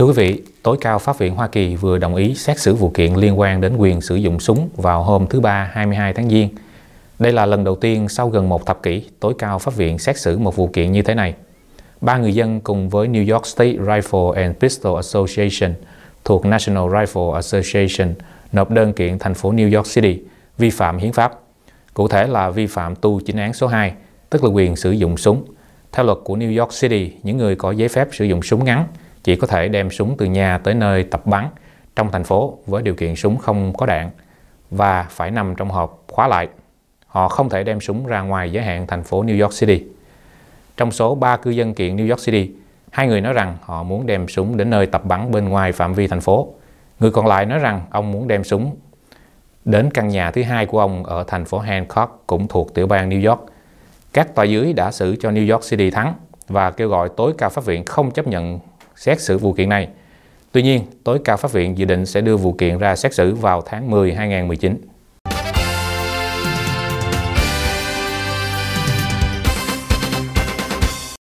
Thưa quý vị, tối cao Pháp viện Hoa Kỳ vừa đồng ý xét xử vụ kiện liên quan đến quyền sử dụng súng vào hôm thứ Ba 22 tháng Giêng. Đây là lần đầu tiên sau gần một thập kỷ, tối cao Pháp viện xét xử một vụ kiện như thế này. Ba người dân cùng với New York State Rifle and Pistol Association thuộc National Rifle Association nộp đơn kiện thành phố New York City vi phạm hiến pháp, cụ thể là vi phạm tu chính án số 2, tức là quyền sử dụng súng. Theo luật của New York City, những người có giấy phép sử dụng súng ngắn – chỉ có thể đem súng từ nhà tới nơi tập bắn trong thành phố với điều kiện súng không có đạn và phải nằm trong hộp khóa lại. Họ không thể đem súng ra ngoài giới hạn thành phố New York City. Trong số 3 cư dân kiện New York City, hai người nói rằng họ muốn đem súng đến nơi tập bắn bên ngoài phạm vi thành phố. Người còn lại nói rằng ông muốn đem súng đến căn nhà thứ hai của ông ở thành phố Hancock cũng thuộc tiểu bang New York. Các tòa dưới đã xử cho New York City thắng và kêu gọi tối cao pháp viện không chấp nhận xét xử vụ kiện này. Tuy nhiên, tối cao pháp viện dự định sẽ đưa vụ kiện ra xét xử vào tháng 10 2019.